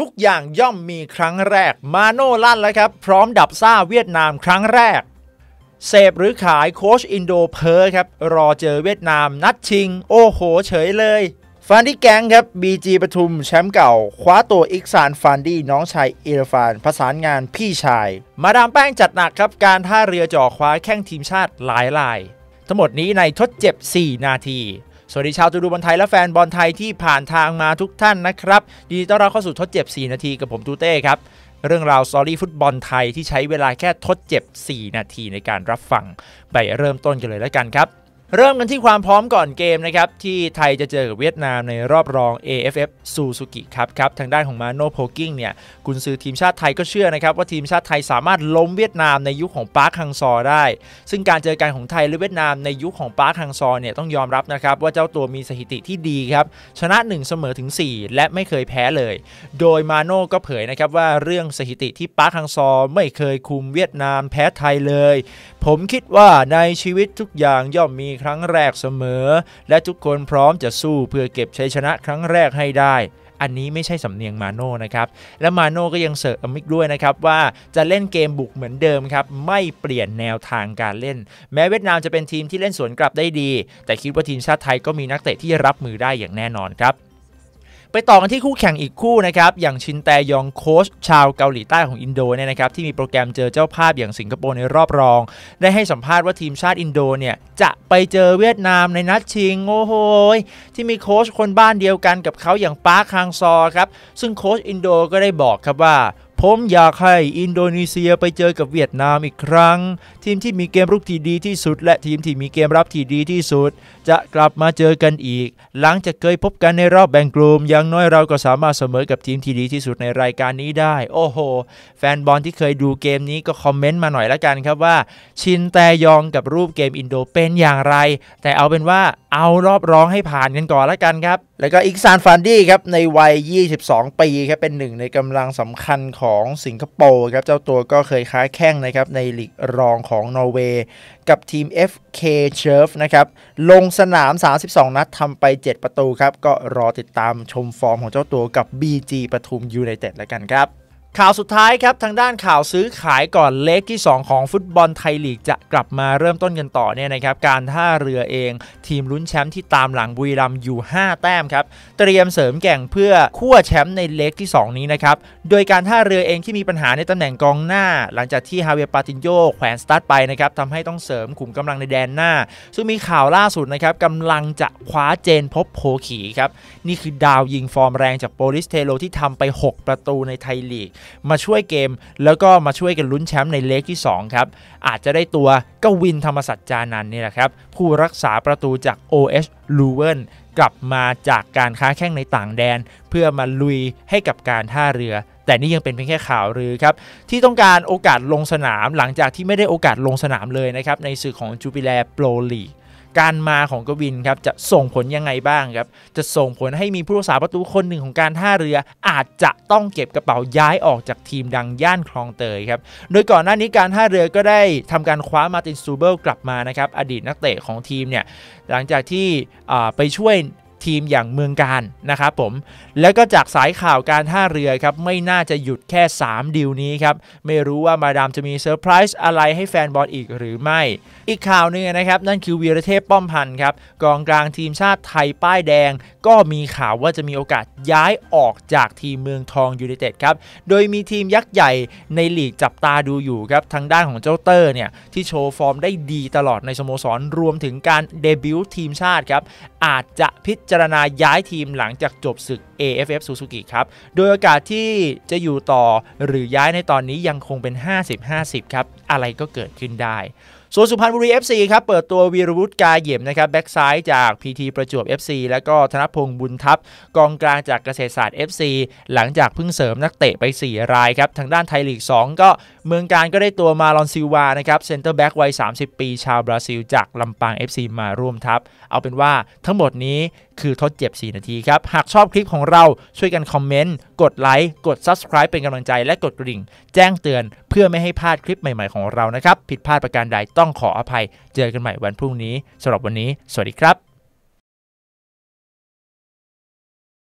ทุกอย่างย่อมมีครั้งแรก มาโน่ลั่นแล้วครับพร้อมดับซ่าเวียดนามครั้งแรก เสพหรือขายโคชอินโดเพอร์ครับรอเจอเวียดนาม นัดชิงโอ้โหเฉยเลย ฟันดี้แก๊งครับบีจีปทุม แชมป์เก่าคว้าตัวอิกซานฟันดี้น้องชายอิรฟานประสานงานพี่ชาย มาดามแป้งจัดหนักครับการท่าเรือจ่อคว้าแข้งทีมชาติหลายลายทั้งหมดนี้ในทดเจ็บ4นาทีสวัสดีชาวตูดูบอลไทยและแฟนบอลไทยที่ผ่านทางมาทุกท่านนะครับ ดีต้อนรับเข้าสู่ทดเจ็บ 4 นาทีกับผม ตูเต้ครับ เรื่องราวสอรี่ฟุตบอลไทยที่ใช้เวลาแค่ทดเจ็บ 4 นาทีในการรับฟัง ไปเริ่มต้นกันเลยแล้วกันครับเริ่มกันที่ความพร้อมก่อนเกมนะครับที่ไทยจะเจอกับเวียดนามในรอบรอง AFF Suzuki ครับครับทางด้านของมาโนโพกิ้งเนี่ยกุนซือทีมชาติไทยก็เชื่อนะครับว่าทีมชาติไทยสามารถล้มเวียดนามในยุคของปาร์คฮังซอได้ ซึ่งการเจอกันของไทยและเวียดนามในยุคของปาร์คฮังซอเนี่ยต้องยอมรับนะครับว่าเจ้าตัวมีสถิติที่ดีครับ ชนะ 1 เสมอถึง 4 และไม่เคยแพ้เลย โดยมาโน่ก็เผยนะครับว่าเรื่องสถิติที่ปาร์คฮังซอไม่เคยคุมเวียดนามแพ้ไทยเลย ผมคิดว่าในชีวิตทุกอย่างย่อมมีครั้งแรกเสมอ และทุกคนพร้อมจะสู้เพื่อเก็บชัยชนะครั้งแรกให้ได้ อันนี้ไม่ใช่สำเนียงมาโน่นะครับและมาโน่ก็ยังเสิร์ฟอมิกด้วยนะครับว่าจะเล่นเกมบุกเหมือนเดิมครับ ไม่เปลี่ยนแนวทางการเล่น แม้เวียดนามจะเป็นทีมที่เล่นสวนกลับได้ดี แต่คิดว่าทีมชาติไทยก็มีนักเตะที่รับมือได้อย่างแน่นอนครับไปต่อกันที่คู่แข่งอีกคู่นะครับ อย่างชินแตยองโคชชาวเกาหลีใต้ของอินโดเนี่ยนะครับที่มีโปรแกรมเจอเจ้าภาพอย่างสิงคโปร์ในรอบรอง ได้ให้สัมภาษณ์ว่าทีมชาติอินโดเนี่ยจะไปเจอเวียดนามในนัดชิงโอ้โหที่มีโคชคนบ้านเดียวกันกับเขาอย่างปาร์คฮังซอครับซึ่งโคชอินโดก็ได้บอกครับว่าผมอยากให้อินโดนีเซียไปเจอกับเวียดนามอีกครั้งทีมที่มีเกมรุกที่ดีที่สุด และทีมที่มีเกมรับที่ดีที่สุด จะกลับมาเจอกันอีกหลังจากเคยพบกันในรอบแบ่งกลุ่มอย่างน้อยเราก็สามารถเสมอกับทีมที่ดีที่สุดในรายการนี้ได้ โอ้โห แฟนบอลที่เคยดูเกมนี้ก็คอมเมนต์มาหน่อยละกันครับว่า ชินแตยองกับรูปเกมอินโดเป็นอย่างไร แต่เอาเป็นว่าเอารอบร้องให้ผ่านกันก่อนละกันครับแล้วก็อิกซานฟันดี้ครับในวัย 22 ปีครับเป็นหนึ่งในกำลังสำคัญของของสิงคโปร์ครับเจ้าตัวก็เคยค้าแข้งนะครับในหลีกรองของนอร์เวย์กับทีม FK ชิร์ฟนะครับลงสนาม 32 นัดทำไป 7 ประตูครับก็รอติดตามชมฟอร์มของเจ้าตัวกับ BG ปทุมยูไนเต็ดแล้วกันครับข่าวสุดท้ายครับทางด้านข่าวซื้อขายก่อนเลกที่ 2 ของฟุตบอลไทยลีกจะกลับมาเริ่มต้นกันต่อเนี่ยนะครับการท่าเรือเองทีมลุ้นแชมป์ที่ตามหลังบุรีรัมย์อยู่ 5 แต้มครับเตรียมเสริมแก่งเพื่อคั่วแชมป์ในเลกที่ 2 นี้นะครับโดยการท่าเรือเองที่มีปัญหาในตำแหน่งกองหน้า หลังจากที่ฮาเวียปาตินโยแขวนสตาร์ทไปนะครับทำให้ต้องเสริมขุมกำลังในแดนหน้า ซึ่งมีข่าวล่าสุดนะครับกำลังจะคว้าเจนพบโพขีครับนี่คือดาวยิงฟอร์มแรงจากโปลิสเทโลที่ทำไป 6 ประตูในไทยลีกมาช่วยเกมแล้วก็มาช่วยกันลุ้นแชมป์ในเลกที่ 2 ครับ อาจจะได้ตัวกวินธรรมสัจจานันนี่แหละครับผู้รักษาประตูจาก o s l u v e n กลับมาจากการค้าแข่งในต่างแดน เพื่อมาลุยให้กับการท่าเรือ แต่นี่ยังเป็นเพียงแค่ข่าวลือครับที่ต้องการโอกาสลงสนามหลังจากที่ไม่ได้โอกาสลงสนามเลยนะครับในสื่อของจูปิแลโปรลีกการมาของกวินครับจะส่งผลยังไงบ้างครับจะส่งผลให้มีผู้รักษาประตูคนหนึ่งของการท่าเรืออาจจะต้องเก็บกระเป๋าย้ายออกจากทีมดังย่านคลองเตยครับโดยก่อนหน้านี้การท่าเรือก็ได้ทำการคว้ามาตินซูเบิลกลับมานะครับอดีตนักเตะของทีมเนี่ยหลังจากที่ไปช่วยทีม อย่างเมืองการนะครับผมแล้วก็จากสายข่าวการท่าเรือครับไม่น่าจะหยุดแค่ 3 ดิวนี้ครับไม่รู้ว่ามาดามจะมีเซอร์ไพรส์อะไรให้แฟนบอลอีกหรือไม่ อีกข่าวนึงนะครับนั่นคือวีรเทพป้อมพันธ์ครับกองกลางทีมชาติไทยป้ายแดง ก็มีข่าวว่าจะมีโอกาสย้ายออกจากทีมเมืองทองยูไนเต็ดครับโดยมีทีมยักษ์ใหญ่ในลีกจับตาดูอยู่ครับทางด้านของเจ้าเตอร์เนี่ยที่โชว์ฟอร์มได้ดีตลอดในสโมสรรวมถึงการเดบิวต์ทีมชาติครับอาจจะพิจจารณาย้ายทีมหลังจากจบศึก AFF Suzuki ครับ โดยโอกาสที่จะอยู่ต่อหรือย้ายในตอนนี้ยังคงเป็น 50-50 ครับ อะไรก็เกิดขึ้นได้ส่วนสุพรรณบุรี FC ครับเปิดตัววีรบุตรกาเหยียมนะครับแบ็กซ้ายจาก PT ประจวบ FC แล้วก็ธนพงศ์บุญทัพ กองกลางจากเกษตรศาสตร์ FC หลังจากเพิ่งเสริมนักเตะไป4รายครับทางด้านไทยลีก 2 ก็เมืองการก็ได้ตัวมาลอนซิวานะครับเซ็นเตอร์แบ็กวัย30 ปีชาวบราซิล จากลำปาง FC มาร่วมทัพ เอาเป็นว่าทั้งหมดนี้คือทดเจ็บ4นาทีครับหากชอบคลิปของเราช่วยกันคอมเมนต์กดไลค์กด Subscribe เป็นกำลังใจและกดกระดิ่ง แจ้งเตือนเพื่อไม่ให้พลาดคลิปใหม่ๆของเรานะครับ ผิดพลาดประการใดต้องขออภัย เจอกันใหม่วันพรุ่งนี้สำหรับวันนี้สวัสดีครับ